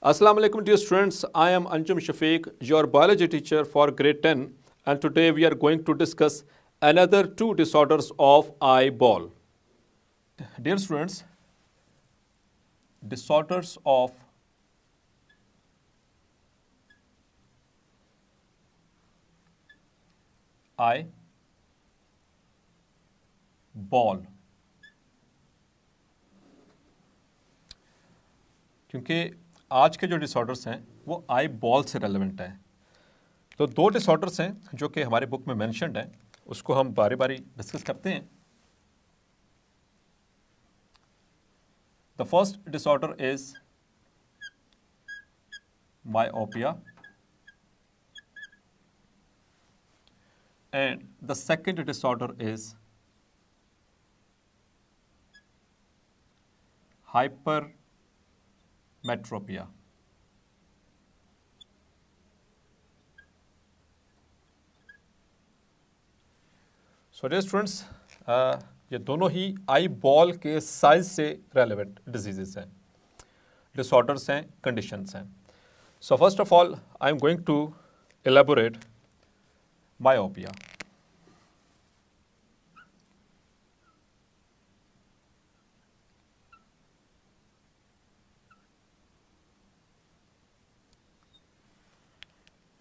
Assalamu alaikum dear students, I am Anjum Shafiq, your biology teacher for grade 10 and today we are going to discuss another two disorders of eyeball. Dear students, disorders of eye ball क्योंकि आज के जो disorders हैं वो eye ball से relevant हैं तो दो डिसऑर्डर्स हैं जो कि हमारे बुक में मैंशनड हैं उसको हम बारी बारी डिस्कस करते हैं the first disorder is myopia and the second disorder is hyper metropia. So dear students ये दोनों ही आई बॉल के साइज से रेलिवेंट डिजीजेस हैं डिसऑर्डर्स हैं कंडीशंस हैं so first of all I am going to elaborate myopia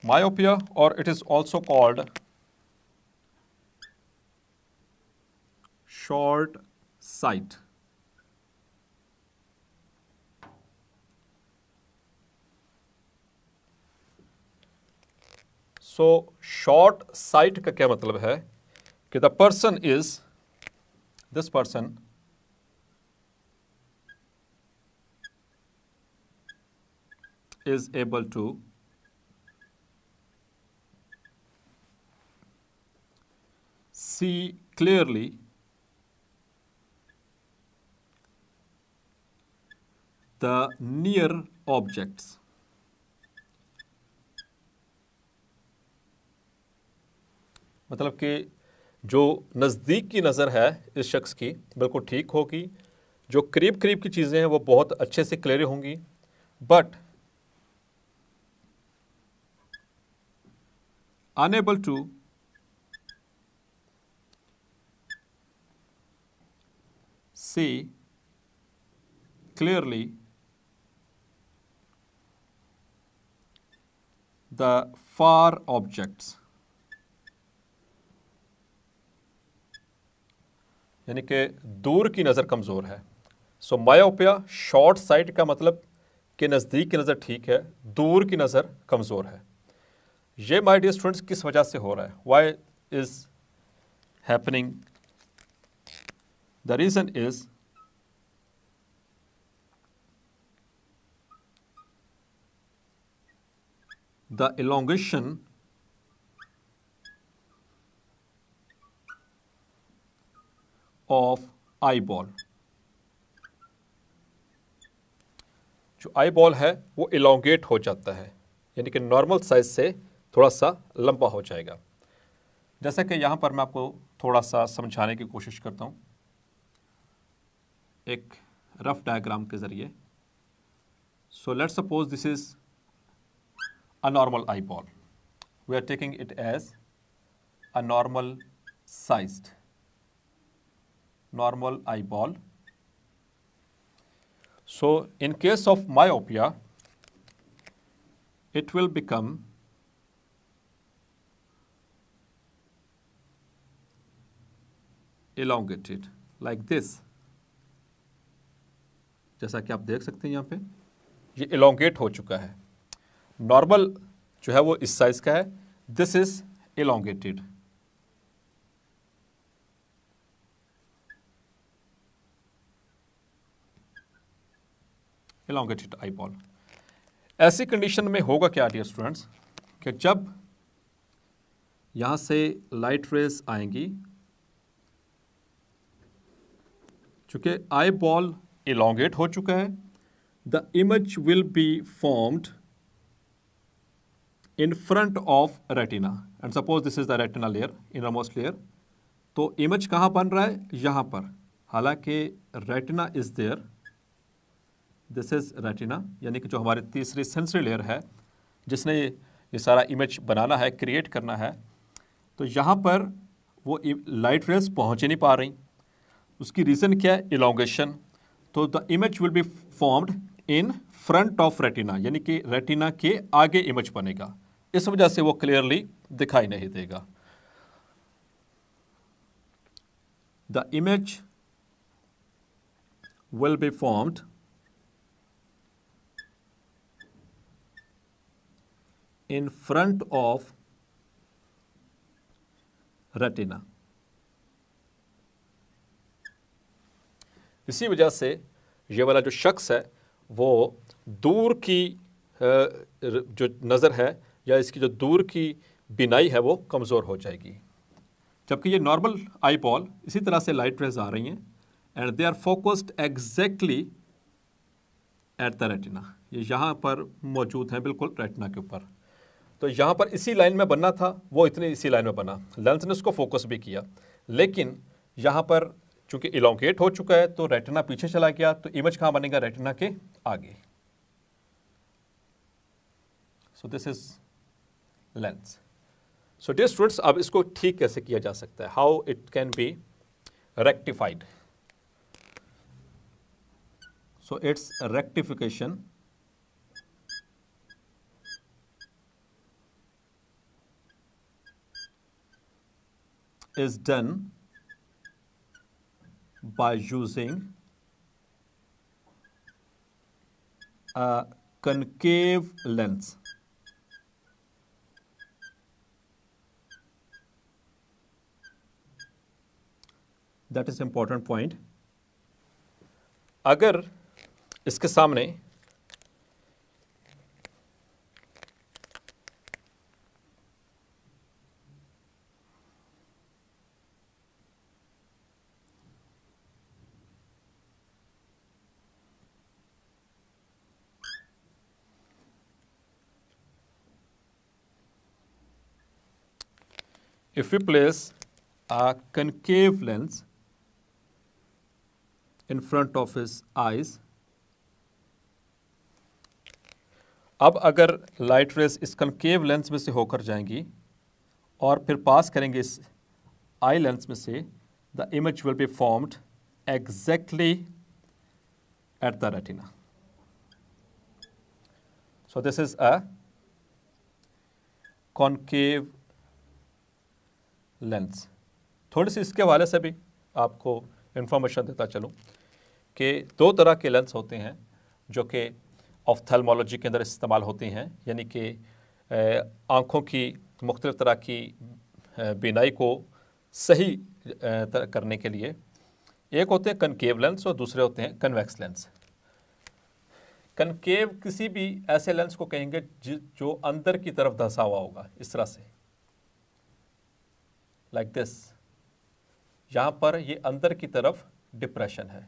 myopia or it is also called short sight. So short sight का क्या मतलब है कि the person is this person is able to see clearly the near objects. मतलब कि जो नज़दीक की नज़र है इस शख्स की बिल्कुल ठीक होगी जो करीब करीब की चीज़ें हैं वो बहुत अच्छे से क्लियर होंगी but unable to see clearly the far objects. यानी कि दूर की नज़र कमज़ोर है so so, myopia short sight का मतलब कि नज़दीक की नज़र ठीक है दूर की नज़र कमज़ोर है ये माई डियर स्टूडेंट्स किस वजह से हो रहा है why is happening The reason is the elongation of eyeball जो आई बॉल है वो इलांगेट हो जाता है यानी कि नॉर्मल साइज से थोड़ा सा लंबा हो जाएगा जैसा कि यहाँ पर मैं आपको थोड़ा सा समझाने की कोशिश करता हूँ एक रफ डायग्राम के जरिए so let suppose this is a normal eye ball we are taking it as a normal size normal eye ball so in case of myopia it will become elongated like this जैसा कि आप देख सकते हैं यहाँ पे ये elongate हो चुका है नॉर्मल जो है वो इस साइज़ का है this is elongated elongated eye ball ऐसी कंडीशन में होगा क्या डियर स्टूडेंट्स कि जब यहां से लाइट रेस आएंगी चूंकि आई बॉल इलांगेट हो चुका है the image will be formed in front of retina and suppose this is the retina layer innermost layer तो इमेज कहाँ बन रहा है यहाँ पर हालांकि retina is there this is retina यानी कि जो हमारी तीसरी सेंसरी लेयर है जिसने ये सारा इमेज बनाना है क्रिएट करना है तो यहाँ पर वो लाइट रेल्स पहुँच ही नहीं पा रही उसकी रीज़न क्या है इलांगेशन तो the image will be formed in front of retina यानी कि रेटिना के आगे इमेज बनेगा इस वजह से वो क्लियरली दिखाई नहीं देगा the image will be formed in front of retina इसी वजह से ये वाला जो शख्स है वो दूर की जो नज़र है या इसकी जो दूर की बिनाई है वो कमज़ोर हो जाएगी जबकि ये नॉर्मल आई बॉल इसी तरह से लाइट रेज आ रही हैं and they are focused exactly at the retina ये यहाँ पर मौजूद हैं बिल्कुल रेटिना के ऊपर तो यहाँ पर इसी लाइन में बनना था वो इतने इसी लाइन में बना लेंस ने उसको फोकस भी किया लेकिन यहाँ पर चूंकि इलोंगेट हो चुका है तो रेटिना पीछे चला गया तो इमेज कहां बनेगा रेटिना के आगे so this is lens so dear students अब इसको ठीक कैसे किया जा सकता है how it can be rectified so its rectification is done by using a concave lens. That is important point अगर इसके सामने if we place a concave lens in front of his eyes अब अगर लाइट रेस इस concave lens में से होकर जाएंगी और फिर पास करेंगे इस आई लेंस में से the image will be formed exactly at the retina so this is a concave lens थोड़ी सी इसके हवाले से भी आपको इन्फॉर्मेशन देता चलूँ कि दो तरह के लेंस होते हैं जो कि ऑफ्थलमोलॉजी के अंदर इस्तेमाल होती हैं यानी कि आँखों की मुख्तलिफ़ तरह की बीनाई को सही करने के लिए एक होते हैं कनकेव लेंस और दूसरे होते हैं कन्वेक्स लेंस कनकेव किसी भी ऐसे लेंस को कहेंगे जो अंदर की तरफ धंसा हुआ होगा इस तरह से लाइक दिस यहाँ पर ये अंदर की तरफ डिप्रेशन है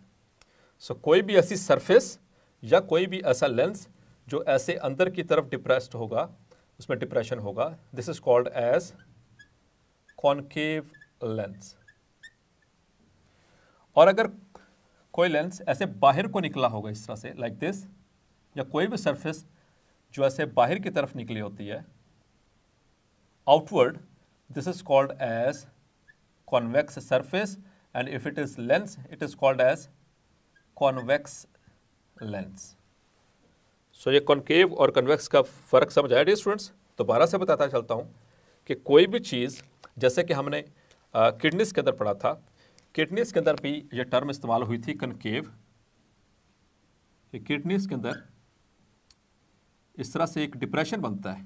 सो so, कोई भी ऐसी सरफेस या कोई भी ऐसा लेंस जो ऐसे अंदर की तरफ डिप्रेस्ड होगा उसमें डिप्रेशन होगा this is called as concave lens और अगर कोई लेंस ऐसे बाहर को निकला होगा इस तरह से लाइक like दिस या कोई भी सरफेस जो ऐसे बाहर की तरफ निकली होती है outward this is called as convex surface and if it is lens it is called as convex lens so so, ये कॉन्केव और कन्वेक्स का फ़र्क समझ आया डी स्टूडेंट्स दोबारा से बताता चलता हूँ कि कोई भी चीज़ जैसे कि हमने किडनीस के अंदर पढ़ा था किडनीस के अंदर भी ये टर्म इस्तेमाल हुई थी कनकेव किडनीस के अंदर इस तरह से एक डिप्रेशन बनता है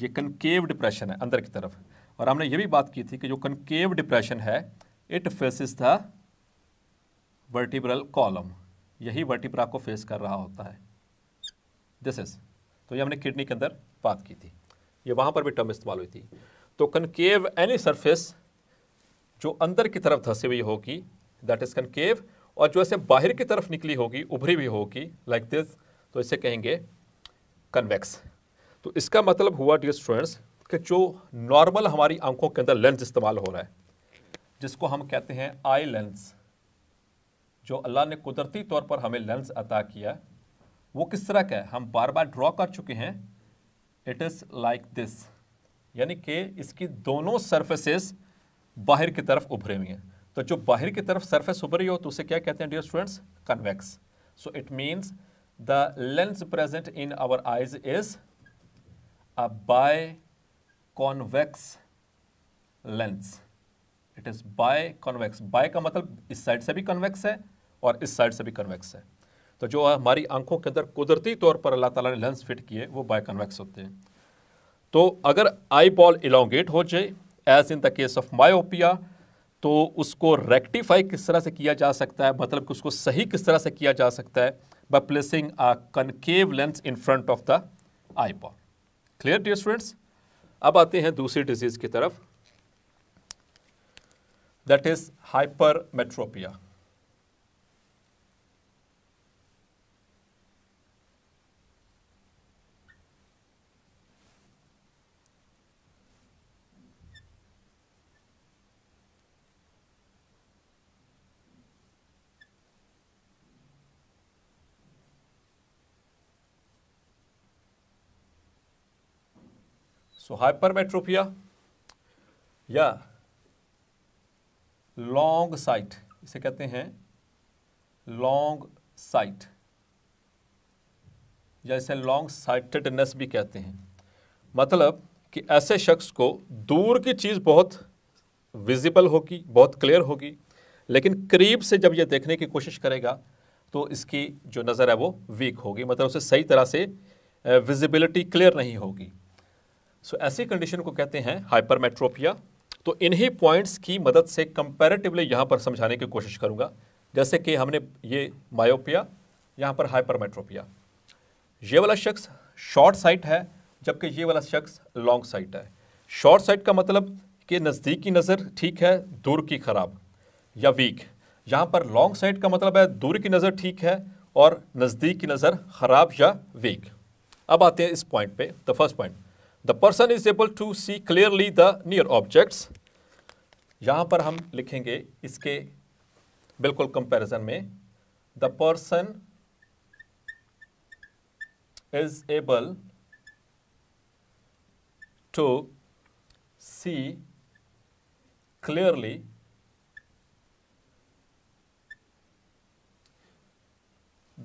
ये कनकेव डिप्रेशन है अंदर की तरफ और हमने ये भी बात की थी कि जो कनकेव डिप्रेशन है it faces the vertebral column यही वर्टिब्रा को फेस कर रहा होता है दिस इज तो ये हमने किडनी के अंदर बात की थी ये वहाँ पर भी टर्म इस्तेमाल हुई थी तो कनकेव एनी सरफेस जो अंदर की तरफ धसी हुई होगी दैट इज कनकेव और जो ऐसे बाहर की तरफ निकली होगी उभरी हुई होगी लाइक दिस तो इसे कहेंगे कन्वेक्स तो इसका मतलब हुआ डियर स्टूडेंट्स कि जो नॉर्मल हमारी आंखों के अंदर लेंस इस्तेमाल हो रहा है जिसको हम कहते हैं आई लेंस जो अल्लाह ने कुदरती तौर पर हमें लेंस अता किया वो किस तरह का है हम बार बार ड्रॉ कर चुके हैं इट इज़ लाइक दिस यानी कि इसकी दोनों सर्फेसेस बाहर की तरफ उभरे हुई हैं तो जो बाहर की तरफ सर्फेस उभरी हो तो उसे क्या कहते हैं dear students convex so it means the lens present in our eyes is a biconvex lens it is bi convex bi का मतलब इस साइड से भी कन्वेक्स है और इस साइड से भी कन्वेक्स है तो जो हमारी आंखों के अंदर कुदरती तौर पर अल्लाह ताला ने लेंस फिट किए वो बाय कन्वेक्स होते हैं तो अगर आई बॉल इलांगेट हो जाए as in the case of myopia तो उसको रेक्टिफाई किस तरह से किया जा सकता है मतलब कि उसको सही किस तरह से किया जा सकता है by placing a concave lens in front of the eye ball clear dear students अब आते हैं दूसरी डिजीज की तरफ that is hypermetropia hyper hypermetropia, या लॉन्ग साइट इसे कहते हैं लॉन्ग साइट या इसे लॉन्ग साइटेडनेस भी कहते हैं मतलब कि ऐसे शख्स को दूर की चीज़ बहुत विजिबल होगी बहुत क्लियर होगी लेकिन करीब से जब यह देखने की कोशिश करेगा तो इसकी जो नज़र है वो वीक होगी मतलब उसे सही तरह से विजिबिलिटी क्लियर नहीं होगी सो so, ऐसी कंडीशन को कहते हैं हाइपरमेट्रोपिया तो इन्हीं पॉइंट्स की मदद से कंपैरेटिवली यहाँ पर समझाने की कोशिश करूँगा जैसे कि हमने ये मायोपिया यहाँ पर हाइपरमेट्रोपिया ये वाला शख्स शॉर्ट साइट है जबकि ये वाला शख्स लॉन्ग साइट है शॉर्ट साइट का मतलब कि नज़दीक की नज़र ठीक है दूर की खराब या वीक यहाँ पर लॉन्ग साइट का मतलब है दूर की नज़र ठीक है और नज़दीक की नज़र खराब या वीक अब आते हैं इस पॉइंट पे the first point the person is able to see clearly the near objects यहां पर हम लिखेंगे इसके बिल्कुल कंपैरिजन में the person is able to see clearly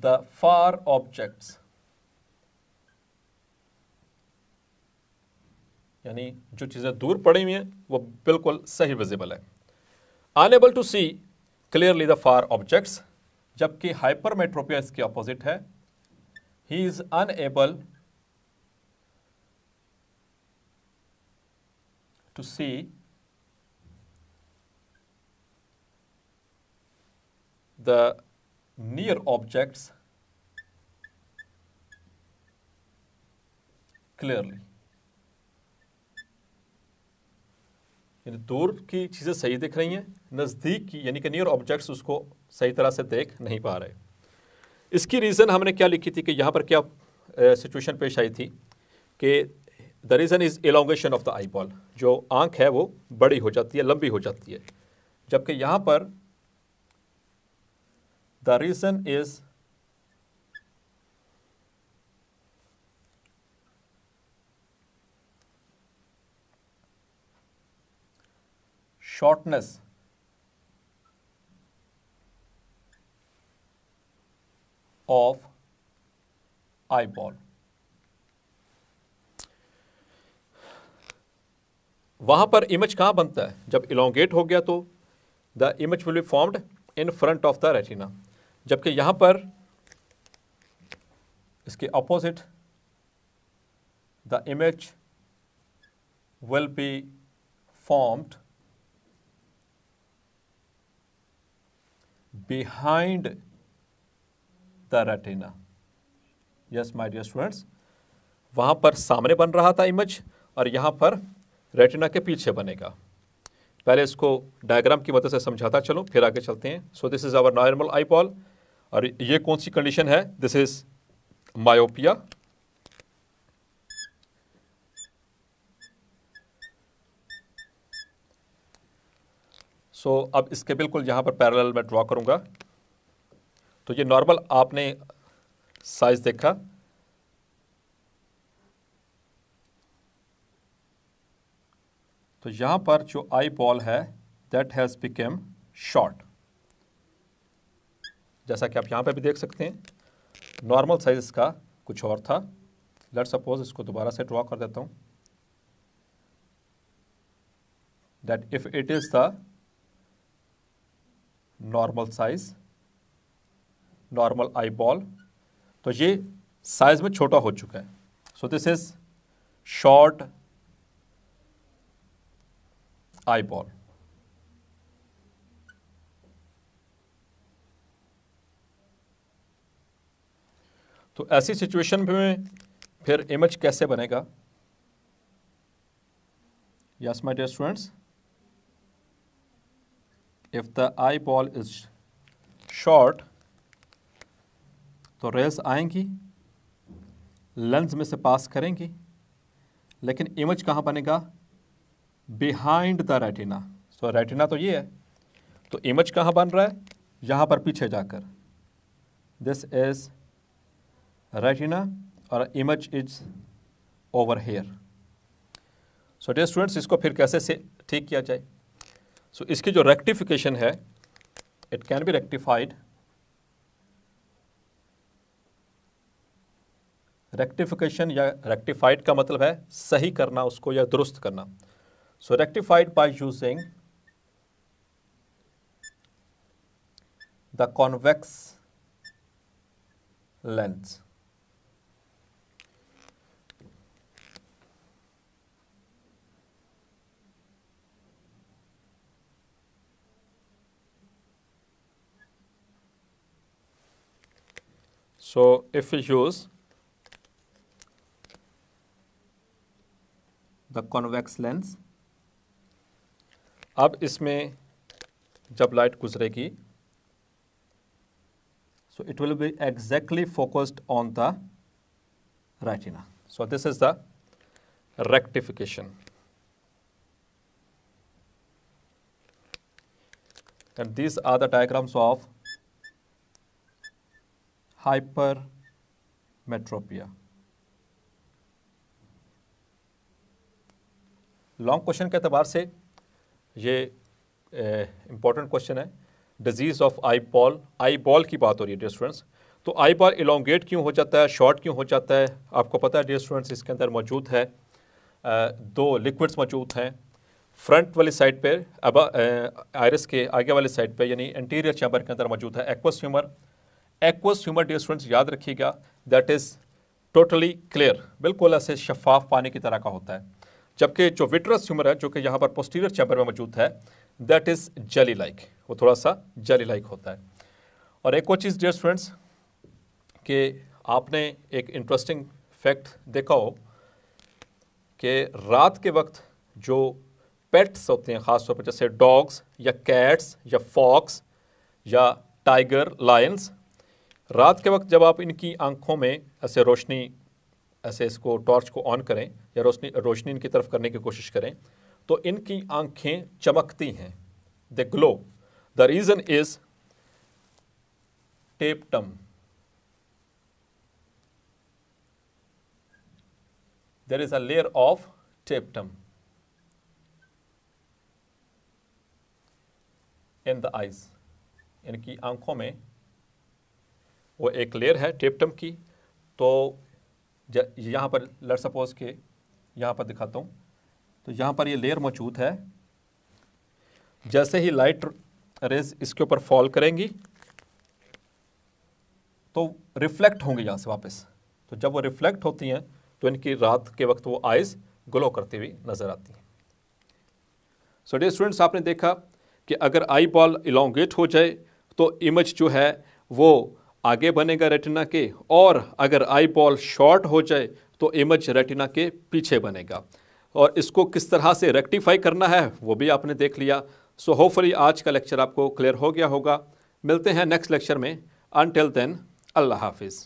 the far objects यानी जो चीज़ें दूर पड़ी हुई हैं वो बिल्कुल सही विजिबल है unable to see clearly the far objects जबकि हाइपरमेट्रोपिया इसके ऑपोजिट है he is unable to see the near objects clearly यानी दूर की चीज़ें सही दिख रही हैं नज़दीक की यानी कि नियर ऑब्जेक्ट्स उसको सही तरह से देख नहीं पा रहे इसकी रीज़न हमने क्या लिखी थी कि यहाँ पर क्या सिचुएशन पेश आई थी कि the reason is elongation of the eye ball जो आँख है वो बड़ी हो जाती है लंबी हो जाती है जबकि यहाँ पर the reason is shortness of eyeball वहां पर इमेज कहां बनता है जब इलोंगेट हो गया तो the image will be formed in front of the retina जबकि यहां पर इसके opposite the image will be formed behind the retina yes my dear students वहां पर सामने बन रहा था इमेज और यहाँ पर रेटिना के पीछे बनेगा पहले इसको डायग्राम की मदद से समझाता चलो फिर आगे चलते हैं so this is our normal eye और ये कौन सी कंडीशन है this is myopia so so, अब इसके बिल्कुल यहाँ पर पैरेलल मैं ड्रॉ करूँगा तो ये नॉर्मल आपने साइज देखा तो यहाँ पर जो आई बॉल है दैट हैज़ बिकेम शॉर्ट जैसा कि आप यहाँ पर भी देख सकते हैं नॉर्मल साइज इसका कुछ और था लेट सपोज इसको दोबारा से ड्रॉ कर देता हूँ that if it is the normal size normal eye ball तो ये साइज में छोटा हो चुका है so this is short eye ball तो ऐसी सिचुएशन में फिर इमेज कैसे बनेगा yes my dear students if the eyeball is short तो रेल्स आएंगी लेंस में से पास करेंगी लेकिन इमेज कहाँ बनेगा behind the retina so retina तो ये है तो इमेज कहाँ बन रहा है यहाँ पर पीछे जाकर दिस इज़ रेटिना और image is over here so dear students इसको फिर कैसे से ठीक किया जाए सो so, इसकी जो रेक्टिफिकेशन है it can be rectified rectification या रेक्टिफाइड का मतलब है सही करना उसको या दुरुस्त करना so rectified by using the convex lens So if we use the convex lens, अब इसमें जब लाइट गुजरेगी, so it will be exactly focused on the retina. So this is the rectification. And these are the diagrams of hypermetropia long question के अतबार से ये important question है disease of eye ball eye ball की बात हो रही है डियर स्टूडेंट्स तो आई बॉल इलोंगेट क्यों हो जाता है शॉर्ट क्यों हो जाता है आपको पता है डियर स्टूडेंट्स इसके अंदर मौजूद है आ, दो लिक्विड्स मौजूद हैं फ्रंट वाली साइड पर अब आयरस के आगे वाली साइड पर यानी इंटीरियर चैम्बर के अंदर मौजूद है aqueous tumour aqueous humour dear students याद रखिएगा दैट इज़ टोटली क्लियर बिल्कुल ऐसे शफाफ पानी की तरह का होता है जबकि जो विट्रस ह्यूमर है जो कि यहाँ पर पोस्टीरियर चैम्बर में मौजूद है दैट इज़ जली लाइक वो थोड़ा सा जली लाइक होता है और एक और चीज़ डियर स्टूडेंट्स कि आपने एक इंटरेस्टिंग फैक्ट देखा हो कि रात के वक्त जो पेट्स होते हैं ख़ासतौर पर जैसे डॉग्स या कैट्स या फॉक्स या टाइगर लायंस रात के वक्त जब आप इनकी आंखों में ऐसे रोशनी ऐसे इसको टॉर्च को ऑन करें या रोशनी रोशनी इनकी तरफ करने की कोशिश करें तो इनकी आंखें चमकती हैं the glow the reason is tapetum there is a layer of tapetum in the eyes इनकी आंखों में वो एक लेयर है टेपटम की तो यहाँ पर लट सपोज के यहाँ पर दिखाता हूँ तो यहाँ पर ये लेयर मौजूद है जैसे ही लाइट रेज इसके ऊपर फॉल करेंगी तो रिफ्लेक्ट होंगे यहाँ से वापस तो जब वो रिफ्लेक्ट होती हैं तो इनकी रात के वक्त वो आइज़ ग्लो करती हुई नज़र आती हैं सो डे स्टूडेंट्स आपने देखा कि अगर आई बॉल इलोंगेट हो जाए तो इमेज जो है वो आगे बनेगा रेटिना के और अगर आई बॉल शॉर्ट हो जाए तो इमेज रेटिना के पीछे बनेगा और इसको किस तरह से रेक्टिफाई करना है वो भी आपने देख लिया सो होपफुली आज का लेक्चर आपको क्लियर हो गया होगा मिलते हैं नेक्स्ट लेक्चर में अनटिल देन अल्लाह हाफिज़